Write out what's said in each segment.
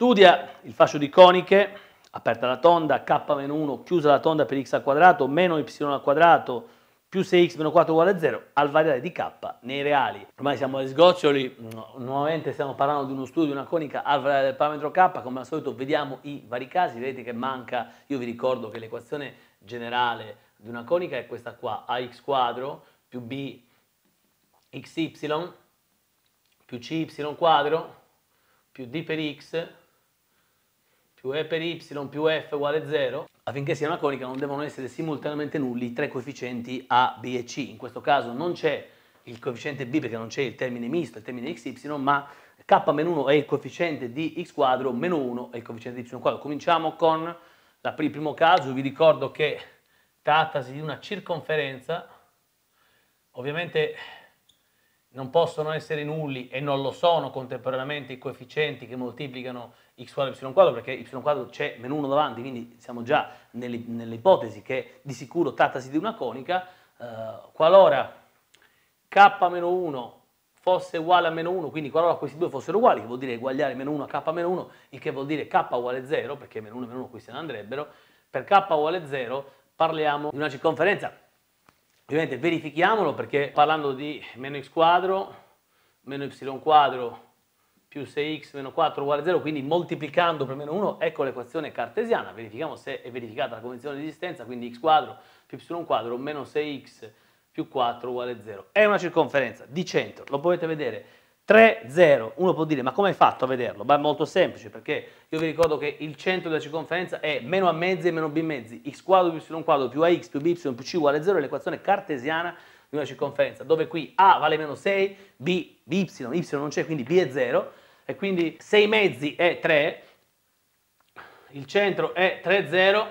Studia il fascio di coniche, aperta la tonda, k meno 1, chiusa la tonda per x al quadrato, meno y al quadrato, più 6x meno 4 uguale a 0, al variare di k nei reali. Ormai siamo agli sgoccioli, nuovamente stiamo parlando di uno studio di una conica al variare del parametro k, come al solito vediamo i vari casi, vedete che manca, io vi ricordo che l'equazione generale di una conica è questa qua, ax quadro più bxy più cy quadro più d per x più E per Y più F uguale 0, affinché sia una conica non devono essere simultaneamente nulli i tre coefficienti A, B e C. In questo caso non c'è il coefficiente B perché non c'è il termine misto, il termine XY, ma K-1 è il coefficiente di X quadro, meno 1 è il coefficiente di Y quadro. Cominciamo con la, il primo caso, vi ricordo che trattasi di una circonferenza, ovviamente non possono essere nulli e non lo sono contemporaneamente i coefficienti che moltiplicano x quadro e y quadro, perché y quadro c'è meno 1 davanti, quindi siamo già nell'ipotesi che di sicuro trattasi di una conica, eh, qualora k-1 fosse uguale a meno 1, quindi qualora questi due fossero uguali, che vuol dire uguagliare meno 1 a k-1, il che vuol dire k uguale 0, perché meno 1 e meno 1 qui se ne andrebbero, per k uguale 0 parliamo di una circonferenza Ovviamente verifichiamolo perché parlando di meno x quadro, meno y quadro più 6x meno 4 uguale 0, quindi moltiplicando per meno 1, ecco l'equazione cartesiana, verifichiamo se è verificata la condizione di esistenza, quindi x quadro più y quadro meno 6x più 4 uguale 0. È una circonferenza di centro, lo potete vedere 3-0, uno può dire ma come hai fatto a vederlo? Beh, è molto semplice perché io vi ricordo che il centro della circonferenza è meno a mezzi e meno b mezzi, x quadro più y quadro più ax più by più c uguale 0 è l'equazione cartesiana di una circonferenza dove qui a vale meno 6, b, y, y non c'è quindi b è 0 e quindi 6 mezzi è 3, il centro è 3-0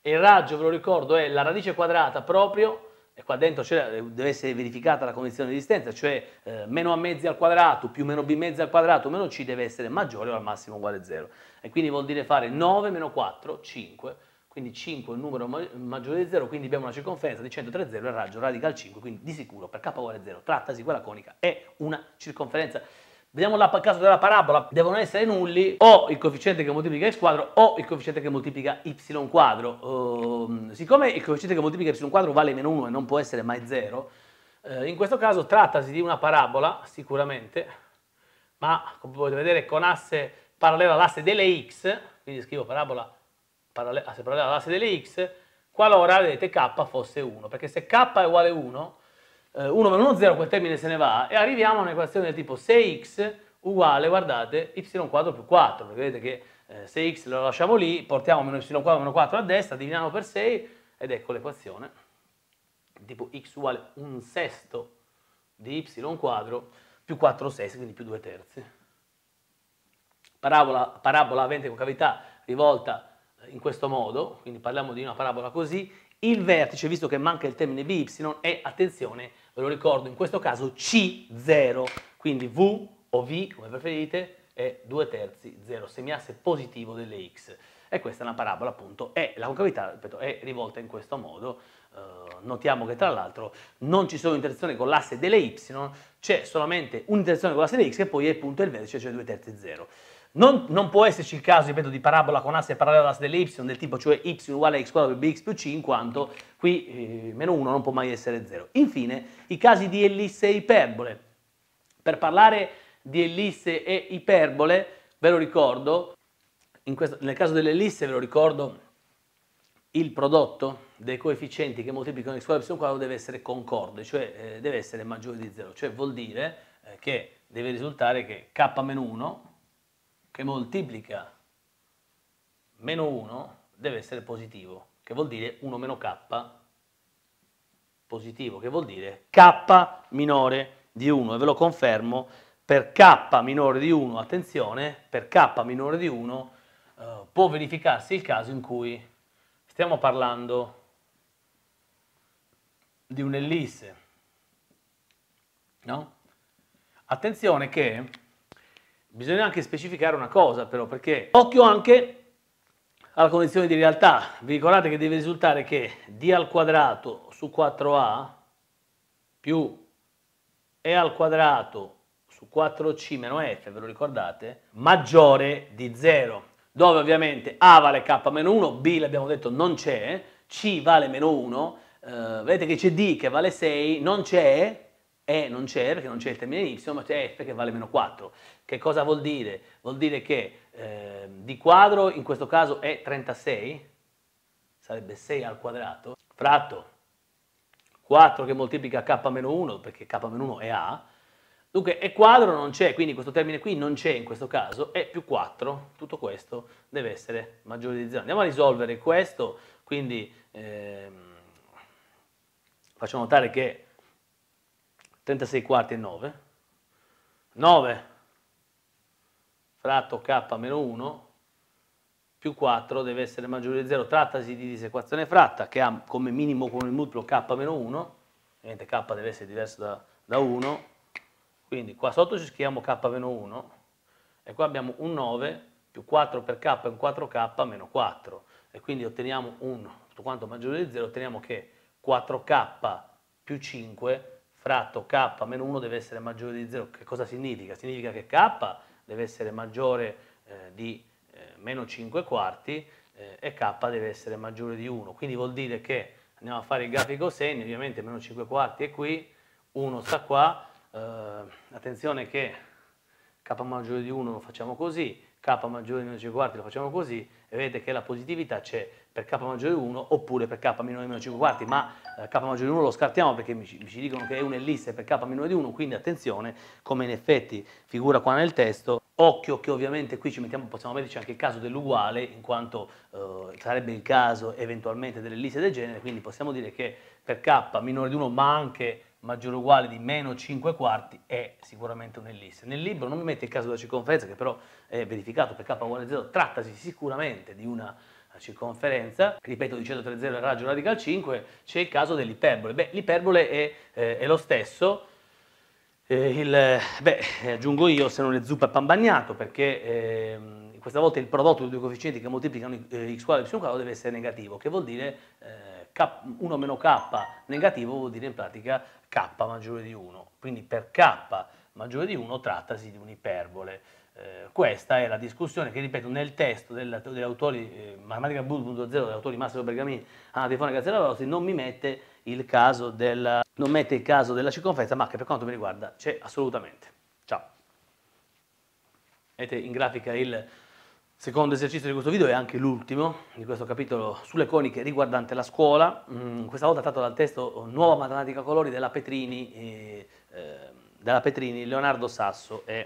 e il raggio ve lo ricordo è la radice quadrata proprio e qua dentro deve essere verificata la condizione di resistenza, cioè eh, meno a mezzi al quadrato più meno b mezzi al quadrato meno c deve essere maggiore o al massimo uguale a 0. E quindi vuol dire fare 9 meno 4, 5, quindi 5 è un numero maggiore di 0, quindi abbiamo una circonferenza di 103 0 e raggio radical 5, quindi di sicuro per k uguale a 0 trattasi quella conica è una circonferenza. Vediamo la caso della parabola, devono essere nulli o il coefficiente che moltiplica x quadro o il coefficiente che moltiplica y quadro. Uh, siccome il coefficiente che moltiplica y quadro vale meno 1 e non può essere mai 0, uh, eh, in questo caso trattasi di una parabola sicuramente, ma come potete vedere con asse parallela all'asse delle x, quindi scrivo parabola parallela, asse parallela all'asse delle x, qualora vedete k fosse 1, perché se k è uguale a 1 1 meno 1, 0, quel termine se ne va e arriviamo a un'equazione del tipo 6x uguale, guardate, y quadro più 4, perché vedete che 6x eh, lo lasciamo lì, portiamo meno y quadro meno 4 a destra, dividiamo per 6 ed ecco l'equazione tipo x uguale un sesto di y quadro più 4 sesti, quindi più 2 terzi. Parabola, parabola avente concavità rivolta eh, in questo modo, quindi parliamo di una parabola così, il vertice, visto che manca il termine by, è, attenzione, ve lo ricordo, in questo caso C0, quindi V o V, come preferite, è 2 terzi 0, semiasse positivo delle x. E questa è una parabola, appunto, e la concavità, ripeto, è rivolta in questo modo. Eh, notiamo che tra l'altro non ci sono interazioni con l'asse delle y, c'è solamente un'interazione con l'asse delle x che poi è appunto il vertice, cioè 2 terzi 0. Non, non, può esserci il caso, ripeto, di parabola con asse parallela all'asse dell'y, del tipo cioè y uguale a x quadrato più bx più c, in quanto qui eh, meno 1 non può mai essere 0. Infine, i casi di ellisse e iperbole. Per parlare di ellisse e iperbole, ve lo ricordo, questo, nel caso dell'ellisse ve lo ricordo, il prodotto dei coefficienti che moltiplicano x quadrato più y quadrato deve essere concorde, cioè eh, deve essere maggiore di 0, cioè vuol dire eh, che deve risultare che k-1 che moltiplica meno 1 deve essere positivo, che vuol dire 1 meno k positivo, che vuol dire k minore di 1 e ve lo confermo per k minore di 1, attenzione, per k minore di 1 eh, può verificarsi il caso in cui stiamo parlando di un'ellisse, no? Attenzione che Bisogna anche specificare una cosa però, perché occhio anche alla condizione di realtà. Vi ricordate che deve risultare che d al quadrato su 4a più e al quadrato su 4c meno f, ve lo ricordate, maggiore di 0, dove ovviamente a vale k meno 1, b l'abbiamo detto non c'è, c vale meno 1, eh, vedete che c'è d che vale 6, non c'è e non c'è perché non c'è il termine Y, ma c'è F che vale meno 4. Che cosa vuol dire? Vuol dire che eh, di quadro in questo caso è 36, sarebbe 6 al quadrato, fratto 4 che moltiplica k-1 perché k-1 è A, Dunque, e quadro non c'è, quindi questo termine qui non c'è in questo caso, e più 4, tutto questo deve essere maggiore di 0. Andiamo a risolvere questo, quindi ehm, faccio notare che 36 quarti è 9, 9 fratto k meno 1 più 4 deve essere maggiore di 0, trattasi di disequazione fratta che ha come minimo con il multiplo k meno 1, ovviamente k deve essere diverso da, da 1, quindi qua sotto ci scriviamo k meno 1 e qua abbiamo un 9 più 4 per k è un 4k meno 4 e quindi otteniamo un tutto quanto maggiore di 0, otteniamo che 4k più 5 fratto k-1 meno deve essere maggiore di 0, che cosa significa? Significa che k deve essere maggiore eh, di eh, meno 5 quarti eh, e k deve essere maggiore di 1, quindi vuol dire che andiamo a fare il grafico segno, ovviamente meno 5 quarti è qui, 1 sta qua, eh, attenzione che k maggiore di 1 lo facciamo così, K maggiore meno 5 quarti lo facciamo così e vedete che la positività c'è per K maggiore 1 oppure per K minore meno 5 quarti, ma eh, K maggiore 1 lo scartiamo perché mi, mi ci dicono che è un'ellisse per K minore di 1, quindi attenzione, come in effetti figura qua nel testo, occhio che ovviamente qui ci mettiamo, possiamo metterci anche il caso dell'uguale, in quanto eh, sarebbe il caso eventualmente dell'ellisse del genere, quindi possiamo dire che per K minore di 1 ma anche maggiore o uguale di meno 5 quarti è sicuramente un'ellisse. Nel libro non mi mette il caso della circonferenza, che però è verificato per k uguale a 0, trattasi sicuramente di una circonferenza, ripeto di 130 al raggio radical 5, c'è il caso dell'iperbole. Beh, l'iperbole è, eh, è, lo stesso, eh, il, beh, aggiungo io se non è pan bagnato perché eh, questa volta il prodotto dei due coefficienti che moltiplicano eh, x quadro e y quadro deve essere negativo, che vuol dire eh, K, 1 meno K negativo vuol dire in pratica K maggiore di 1, quindi per K maggiore di 1 trattasi di un'iperbole. Eh, questa è la discussione che, ripeto, nel testo del, degli autori eh, Matematica Boot.0 degli autori Massimo Bergamini, Anna ah, Telefonica Zerarosi, non mi mette il caso della, non mette il caso della circonferenza, ma che per quanto mi riguarda c'è assolutamente. Ciao. Vedete in grafica il secondo esercizio di questo video è anche l'ultimo di questo capitolo sulle coniche riguardante la scuola, mm, questa volta tratto dal testo Nuova Matematica Colori della Petrini, eh, ehm, della Petrini Leonardo Sasso e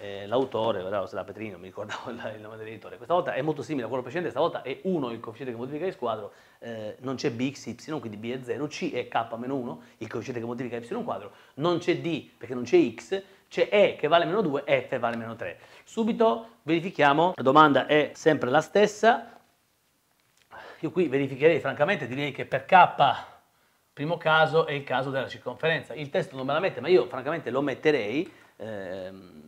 eh, l'autore, guardavo se era Petrino, non mi ricordavo il nome dell'editore, questa volta è molto simile a quello precedente, stavolta è 1 il coefficiente che moltiplica il squadro, eh, non c'è b, x, y, quindi b è 0, c è k-1, il coefficiente che moltiplica y quadro, non c'è d perché non c'è x, c'è E che vale meno 2, F vale meno 3. Subito verifichiamo, la domanda è sempre la stessa, io qui verificherei francamente, direi che per K, primo caso, è il caso della circonferenza. Il testo non me la mette, ma io francamente lo metterei, ehm,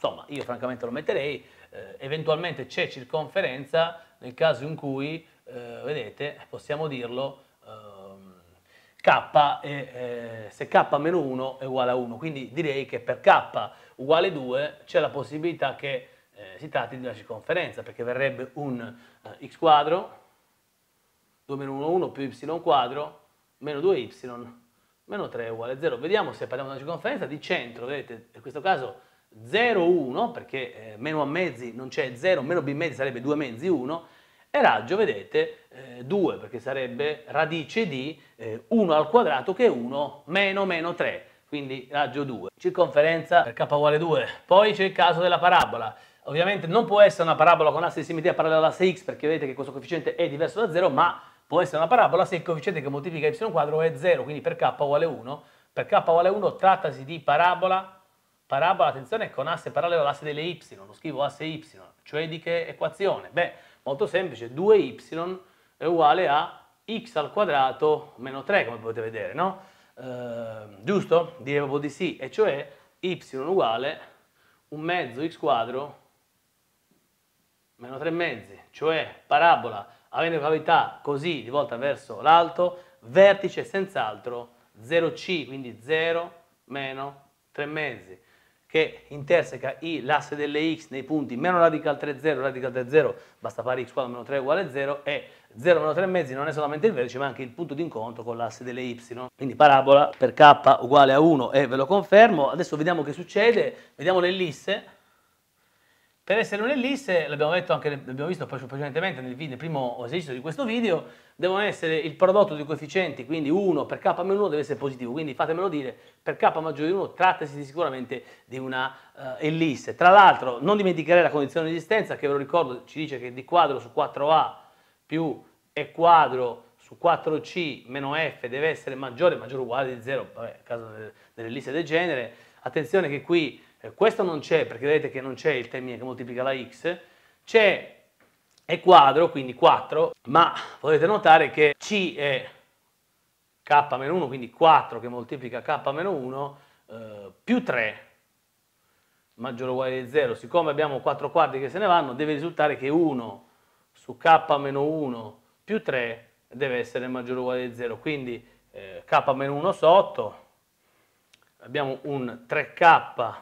Insomma, io francamente lo metterei, eh, eventualmente c'è circonferenza nel caso in cui, eh, vedete, possiamo dirlo, ehm, k è, eh, se k-1 è uguale a 1, quindi direi che per k uguale 2 c'è la possibilità che eh, si tratti di una circonferenza, perché verrebbe un eh, x quadro, 2 meno 1, 1 più y quadro, meno 2y, meno 3 uguale a 0. Vediamo se parliamo di una circonferenza di centro, vedete, in questo caso 0,1 perché eh, meno a mezzi non c'è 0, meno b mezzi sarebbe 2 mezzi 1 e raggio vedete eh, 2 perché sarebbe radice di eh, 1 al quadrato che è 1 meno meno 3 quindi raggio 2. Circonferenza per k uguale 2. Poi c'è il caso della parabola. Ovviamente non può essere una parabola con asse di simmetria parallela alla 6x perché vedete che questo coefficiente è diverso da 0 ma può essere una parabola se il coefficiente che moltiplica y quadro è 0 quindi per k uguale 1. Per k uguale 1 trattasi di parabola Parabola, attenzione, con asse parallelo all'asse delle y, lo scrivo asse y, cioè di che equazione? Beh, molto semplice, 2y è uguale a x al quadrato meno 3, come potete vedere, no? Eh, giusto? Direi proprio di sì, e cioè y uguale un mezzo x quadro meno 3 mezzi, cioè parabola avendo cavità così di volta verso l'alto, vertice senz'altro 0c, quindi 0 meno 3 mezzi che interseca i, l'asse delle x nei punti meno radical 3, 0, radical 3, 0, basta fare x quadro meno 3 uguale 0 e 0 meno 3 mezzi non è solamente il vertice ma anche il punto d'incontro con l'asse delle y. Quindi parabola per k uguale a 1 e ve lo confermo. Adesso vediamo che succede, vediamo l'ellisse per essere un'ellisse, ellisse, l'abbiamo, anche, l'abbiamo visto precedentemente nel, video, nel, primo esercizio di questo video, devono essere il prodotto dei coefficienti, quindi 1 per k meno 1 deve essere positivo, quindi fatemelo dire, per k maggiore di 1 trattasi sicuramente di una uh, eh, ellisse. Tra l'altro non dimenticherei la condizione di esistenza che ve lo ricordo ci dice che d quadro su 4a più e quadro su 4c meno f deve essere maggiore, maggiore o uguale di 0, vabbè, nel caso dell'ellisse del genere, attenzione che qui eh, questo non c'è perché vedete che non c'è il termine che moltiplica la x, c'è è quadro, quindi 4, ma potete notare che c è k-1, quindi 4 che moltiplica k-1 eh, più 3 maggiore o uguale di 0, siccome abbiamo 4 quarti che se ne vanno, deve risultare che 1 su k-1 più 3 deve essere maggiore o uguale di 0, quindi eh, k-1 sotto, abbiamo un 3k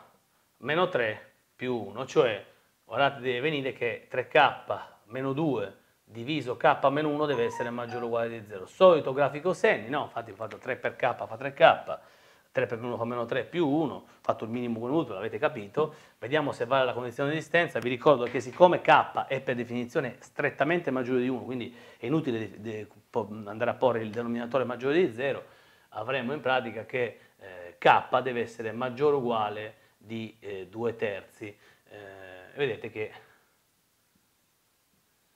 meno 3 più 1, cioè guardate deve venire che 3k meno 2 diviso k meno 1 deve essere maggiore o uguale di 0. Solito grafico segni, no, infatti ho fatto 3 per k fa 3k, 3 per 1 fa meno 3 più 1, ho fatto il minimo con conosciuto, l'avete capito, vediamo se vale la condizione di distanza. vi ricordo che siccome k è per definizione strettamente maggiore di 1, quindi è inutile andare a porre il denominatore maggiore di 0, avremo in pratica che eh, k deve essere maggiore o uguale a di eh, due terzi, eh, vedete che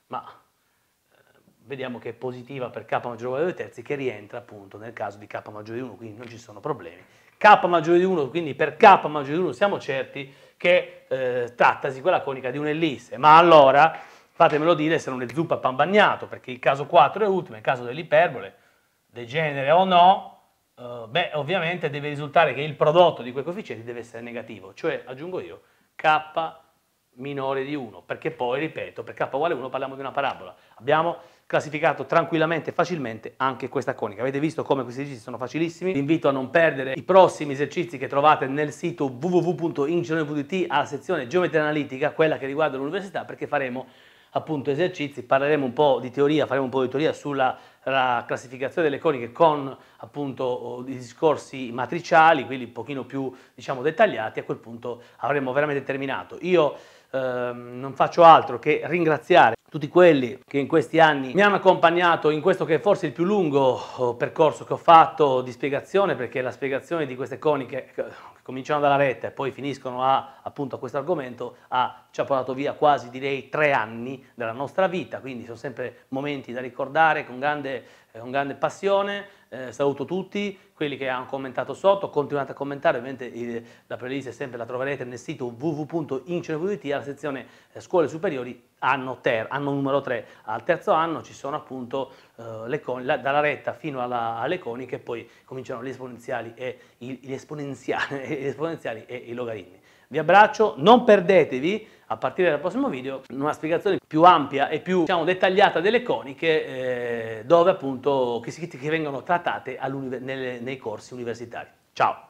ma eh, vediamo che è positiva per k maggiore uguale 2 terzi che rientra appunto nel caso di k maggiore di 1, quindi non ci sono problemi. k maggiore di 1, quindi per k maggiore di 1 siamo certi che eh, trattasi quella conica di un'ellisse, ma allora fatemelo dire se non è zuppa pan bagnato, perché il caso 4 è ultimo, il caso dell'iperbole, degenere o no, eh, beh, ovviamente deve risultare che il prodotto di quei coefficienti deve essere negativo, cioè, aggiungo io, k minore di 1, perché poi, ripeto, per k uguale 1 parliamo di una parabola. Abbiamo classificato tranquillamente e facilmente anche questa conica. Avete visto come questi esercizi sono facilissimi? Vi invito a non perdere i prossimi esercizi che trovate nel sito www.ingegnerio.it alla sezione geometria analitica, quella che riguarda l'università, perché faremo appunto esercizi, parleremo un po' di teoria, faremo un po' di teoria sulla la classificazione delle coniche con appunto i discorsi matriciali, quelli un pochino più diciamo, dettagliati, a quel punto avremmo veramente terminato. Io Ehm, non faccio altro che ringraziare tutti quelli che in questi anni mi hanno accompagnato in questo che è forse il più lungo oh, percorso che ho fatto di spiegazione, perché la spiegazione di queste coniche eh, che cominciano dalla retta e poi finiscono a, appunto a questo argomento ha, ci ha portato via quasi direi tre anni della nostra vita, quindi sono sempre momenti da ricordare con grande con grande passione, eh, saluto tutti quelli che hanno commentato sotto, continuate a commentare, ovviamente eh, la playlist sempre la troverete nel sito www.incenevvt alla sezione eh, scuole superiori anno, ter, anno numero 3, al terzo anno ci sono appunto eh, le con, la, dalla retta fino alla, alle che poi cominciano gli esponenziali e, gli esponenziali, gli esponenziali e i logaritmi. Vi abbraccio, non perdetevi a partire dal prossimo video una spiegazione più ampia e più diciamo, dettagliata delle coniche eh, dove appunto che, che vengono trattate nelle, nei corsi universitari. Ciao!